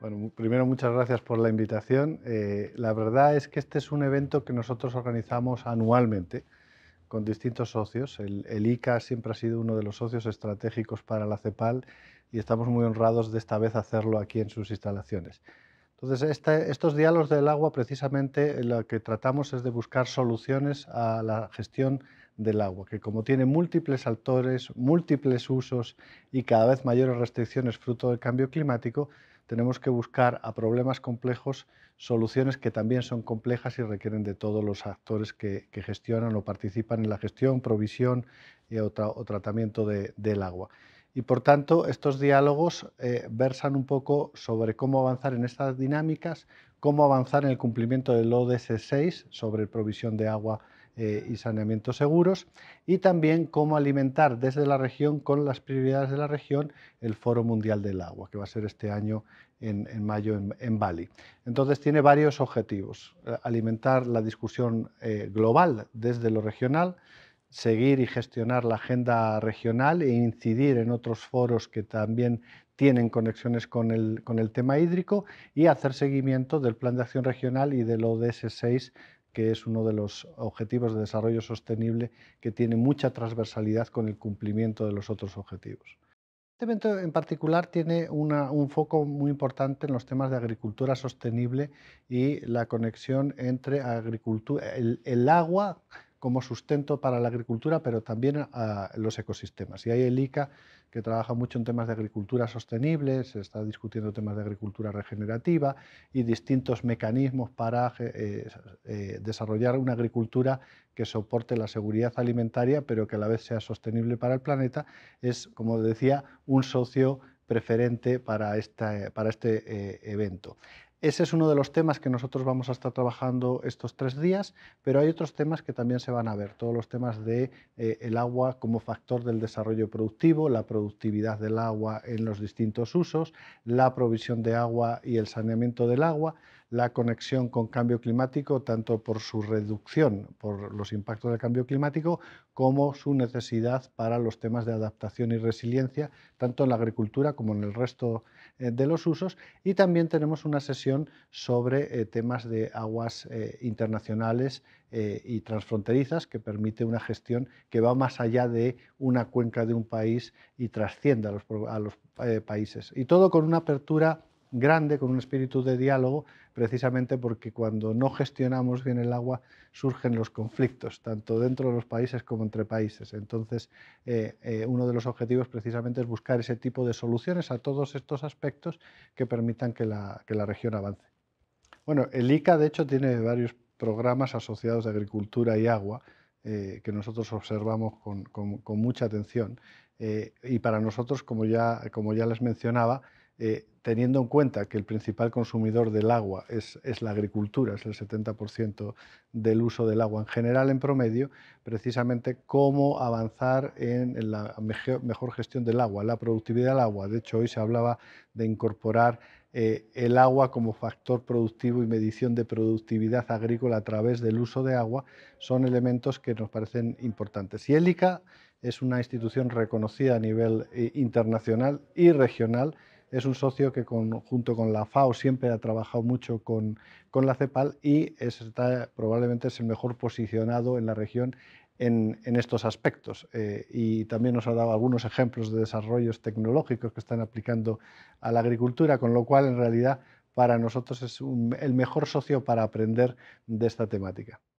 Bueno, primero muchas gracias por la invitación. Eh, la verdad es que este es un evento que nosotros organizamos anualmente con distintos socios. El, ICA siempre ha sido uno de los socios estratégicos para la CEPAL y estamos muy honrados de esta vez hacerlo aquí en sus instalaciones. Entonces, este, estos diálogos del agua, precisamente lo que tratamos es de buscar soluciones a la gestión del agua, que como tiene múltiples actores, múltiples usos y cada vez mayores restricciones fruto del cambio climático, tenemos que buscar a problemas complejos soluciones que también son complejas y requieren de todos los actores que, gestionan o participan en la gestión, provisión y o tratamiento del agua. Y por tanto, estos diálogos eh, versan un poco sobre cómo avanzar en estas dinámicas, cómo avanzar en el cumplimiento del ODS 6 sobre provisión de agua eh, y saneamiento seguros y también cómo alimentar desde la región con las prioridades de la región el Foro Mundial del Agua, que va a ser este año en, mayo en, Bali. Entonces tiene varios objetivos, eh, alimentar la discusión eh, global desde lo regional, seguir y gestionar la agenda regional e incidir en otros foros que también tienen conexiones con el, con el tema hídrico y hacer seguimiento del Plan de Acción Regional y del ODS 6, que es uno de los objetivos de desarrollo sostenible que tiene mucha transversalidad con el cumplimiento de los otros objetivos. Este evento en particular tiene un foco muy importante en los temas de agricultura sostenible y la conexión entre agricultura, el agua, como sustento para la agricultura, pero también a los ecosistemas. Y hay el ICA, que trabaja mucho en temas de agricultura sostenible, se está discutiendo temas de agricultura regenerativa y distintos mecanismos para eh, eh, desarrollar una agricultura que soporte la seguridad alimentaria, pero que a la vez sea sostenible para el planeta. Es, como decía, un socio preferente para este, para este evento. Ese es uno de los temas que nosotros vamos a estar trabajando estos tres días, pero hay otros temas que también se van a ver, todos los temas de eh, el agua como factor del desarrollo productivo, la productividad del agua en los distintos usos, la provisión de agua y el saneamiento del agua la conexión con cambio climático, tanto por su reducción, por los impactos del cambio climático, como su necesidad para los temas de adaptación y resiliencia, tanto en la agricultura como en el resto eh, de los usos. Y también tenemos una sesión sobre eh, temas de aguas eh, internacionales y transfronterizas, que permite una gestión que va más allá de una cuenca de un país y trascienda a los países. Y todo con una apertura grande, con un espíritu de diálogo, precisamente porque cuando no gestionamos bien el agua surgen los conflictos, tanto dentro de los países como entre países. Entonces, eh, eh, uno de los objetivos precisamente es buscar ese tipo de soluciones a todos estos aspectos que permitan que la, región avance. Bueno, el ICA de hecho tiene varios programas asociados de agricultura y agua eh, que nosotros observamos con, mucha atención. y para nosotros, como ya, como ya les mencionaba, eh, teniendo en cuenta que el principal consumidor del agua es, la agricultura, es el 70% del uso del agua en general en promedio, precisamente cómo avanzar en, la mejor, gestión del agua, la productividad del agua. De hecho, hoy se hablaba de incorporar eh, el agua como factor productivo y medición de productividad agrícola a través del uso de agua, son elementos que nos parecen importantes. Y ELICA es una institución reconocida a nivel eh, internacional y regional es un socio que junto con la FAO siempre ha trabajado mucho con, la CEPAL y probablemente es el mejor posicionado en la región en, estos aspectos. Eh, y también nos ha dado algunos ejemplos de desarrollos tecnológicos que están aplicando a la agricultura, con lo cual en realidad para nosotros es el mejor socio para aprender de esta temática.